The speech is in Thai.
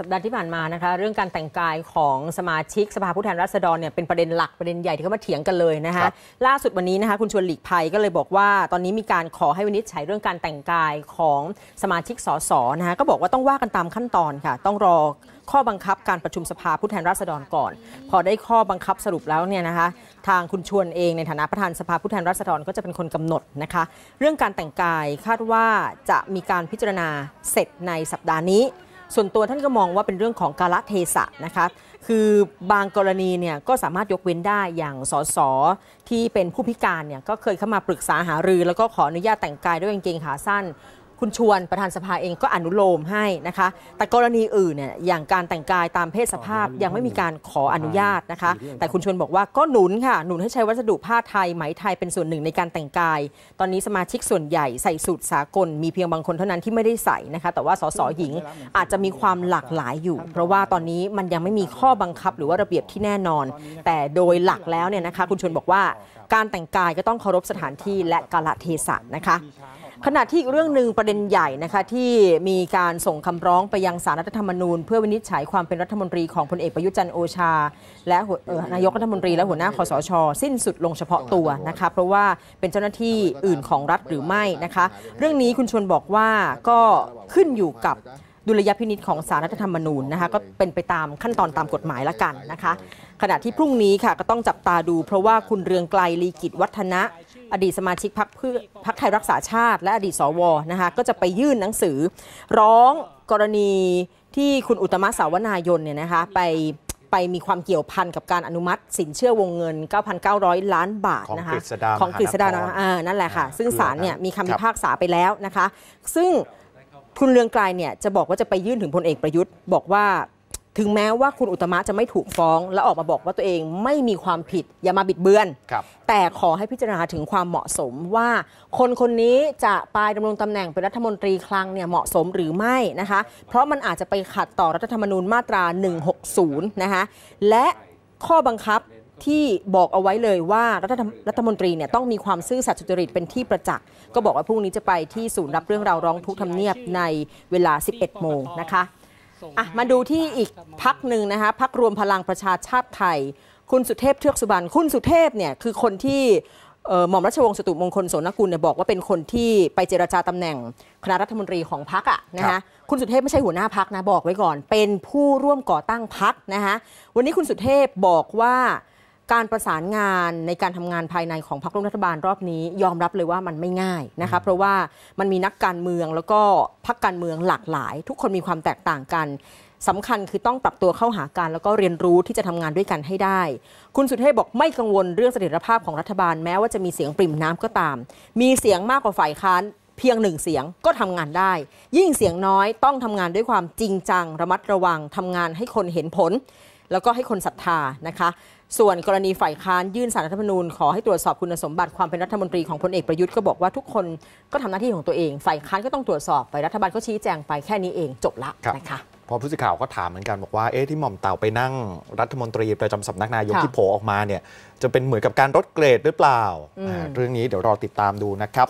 สัปดาห์ที่ผ่านมานะคะเรื่องการแต่งกายของสมาชิก สภาผู้แทนราษฎรเนี่ยเป็นประเด็นหลักประเด็นใหญ่ที่เขามาเถียงกันเลยนะคะล่าสุดวันนี้นะคะคุณชวนหลีกภัยก็เลยบอกว่า ตอนนี้มีการขอให้วินิจฉัย เรื่องการแต่งกายของสมาชิกสสนะคะก็บอกว่าต้องว่ากันตามขั้นตอนค่ะ ต้องรอข้อบังคับการประชุมสภาผู้แทนราษฎรก่อน พอได้ข้อบังคับสรุปแล้วเนี่ยนะคะทางคุณชวนเองในฐานะประธานสภาผู้แทนราษฎรก็จะเป็นคนกำหนดนะคะ เรื่องการแต่งกายคาดว่าจะมีการพิจารณาเสร็จในสัปดาห์นี้ส่วนตัวท่านก็มองว่าเป็นเรื่องของกาลเทศะนะคะ คือบางกรณีเนี่ยก็สามารถยกเว้นได้อย่างสสที่เป็นผู้พิการเนี่ยก็เคยเข้ามาปรึกษาหารือ แล้วก็ขออนุญาตแต่งกายด้วยกางเกงขาสั้นคุณชวนประธานสภาเองก็อนุโลมให้นะคะ แต่กรณีอื่นเนี่ยอย่างการแต่งกายตามเพศสภาพยังไม่มีการขออนุญาตนะคะ แต่คุณชวนบอกว่าก็หนุนค่ะหนุนให้ใช้วัสดุผ้าไทย ไหมไทยเป็นส่วนหนึ่งในการแต่งกาย ตอนนี้สมาชิกส่วนใหญ่ใส่สูตรสากลมีเพียงบางคนเท่านั้นที่ไม่ได้ใส่นะคะแต่ว่าสสหญิงอาจจะมีความหลากหลายอยู่ เพราะว่าตอนนี้มันยังไม่มีข้อบังคับหรือว่าระเบียบที่แน่นอน แต่โดยหลักแล้วเนี่ยนะคะคุณชวนบอกว่า การแต่งกายก็ต้องเคารพสถานที่ และกาลเทศะนะคะขณะที่อีกเรื่องหนึ่งประเด็นใหญ่นะคะที่มีการส่งคำร้องไปยังสารรัฐธรรมนูญ เพื่อวินิจฉัยความเป็นรัฐมนตรีของพลเอกประยุจันโอชา และนายกรัฐมนตรี และหัวหน้าคอสชสิ้นสุดลงเฉพาะตัวนะคะเพราะว่าเป็นเจ้าหน้าที่อื่นของรัฐหรือไม่นะคะเรื่องนี้คุณชวนบอกว่าก็ขึ้นอยู่กับดุลยพินิษของสารรัฐธรรมนูญนะคะก็เป็นไปตามขั้นตอนตามกฎหมายละกันนะคะ ขณะที่พรุ่งนี้ค่ะก็ต้องจับตาดู เพราะว่าคุณเรืองไกลลีกิจวัฒนะ อดีตสมาชิกพักเพื่อพักไทยรักษาชาติ และอดีตสวนะคะก็จะไปยื่นหนังสือ ร้องกรณีที่คุณอุตมะสาวนายนเนี่ยนะคะไปไปมีความเกี่ยวพันกับการอนุมัติ สินเชื่อวงเงิน 9,900 ล้านบาทนะคะของกฤษดาของกฤษดานั่นแหละค่ะ ซึ่งศาลเนี่ยมีคำพิพากษาไปแล้วนะคะ ซึ่งคุณเรืองไกลเนี่ยจะบอกว่าจะไปยื่นถึงพลเอกประยุทธ์ บอกว่าถึงแม้ว่าคุณอุตมะจะไม่ถูกฟ้อง และออกมาบอกว่าตัวเองไม่มีความผิด อย่ามาบิดเบือน แต่ขอให้พิจารณาถึงความเหมาะสมว่า คนคนนี้จะไปดำรงตำแหน่งเป็นรัฐมนตรีคลังเนี่ยเหมาะสมหรือไม่นะคะเพราะมันอาจจะไปขัดต่อรัฐธรรมนูญมาตรา 160 นะคะและข้อบังคับที่บอกเอาไว้เลยว่ารัฐมนตรีเนี่ยต้องมีความซื่อสัตย์สุจริตเป็นที่ประจักษ์ ก็บอกว่าพรุ่งนี้จะไปที่ศูนย์รับเรื่องราวร้องทุกข์ทำเนียบในเวลา 11 โมงนะคะอ่ะมาดูที่อีกพักหนึ่งนะคะพักรวมพลังประชาชาติไทย คุณสุเทพเทือกสุบรรณคุณสุเทพเนี่ยคือคนที่หม่อมราชวงศ์สตุมงคลโสนกุลเนี่ยบอกว่าเป็นคนที่ไปเจรจาตำแหน่งคณะรัฐมนตรีของพักอ่ะนะคะคุณสุเทพไม่ใช่หัวหน้าพักนะบอกไว้ก่อน เป็นผู้ร่วมก่อตั้งพักนะคะวันนี้คุณสุเทพบอกว่าการประสานงานในการทำงานภายในของพรรคร่วมรัฐบาลรอบนี้ ยอมรับเลยว่ามันไม่ง่ายนะคะเพราะว่ามันมีนักการเมืองแล้วก็พรรคการเมืองหลากหลาย ทุกคนมีความแตกต่างกันสำคัญคือต้องปรับตัวเข้าหากันแล้วก็เรียนรู้ที่จะทำงานด้วยกันให้ได้ คุณสุเทพบอกไม่กังวลเรื่องเสถียรภาพของรัฐบาลแม้ว่าจะมีเสียงปริ่มน้ำก็ตาม มีเสียงมากกว่าฝ่ายค้าน เพียงหนึ่งเสียงก็ทำงานได้ ยิ่งเสียงน้อยต้องทำงานด้วยความจริงจังระมัดระวัง ทำงานให้คนเห็นผลแล้วก็ให้คนศรัทธานะคะ ส่วนกรณีฝ่ายค้านยื่นสารรัฐธรรมนูญขอให้ตรวจสอบคุณสมบัติความเป็นรัฐมนตรีของพลเอกประยุทธ์ก็บอกว่าทุกคนก็ทำหน้าที่ของตัวเอง ฝ่ายค้านก็ต้องตรวจสอบไปรัฐบาลก็ชี้แจงไปแค่นี้เองจบละนะคะพอผู้สื่อข่าวก็ถามเหมือนกันบอกว่าเอ๊ะที่หม่อมเต่าไปนั่งรัฐมนตรีประจำสำนักนายกที่โผล่ออกมาเนี่ยจะเป็นเหมือนกับการลดเกรดหรือเปล่าเรื่องนี้เดี๋ยวรอติดตามดูนะครับ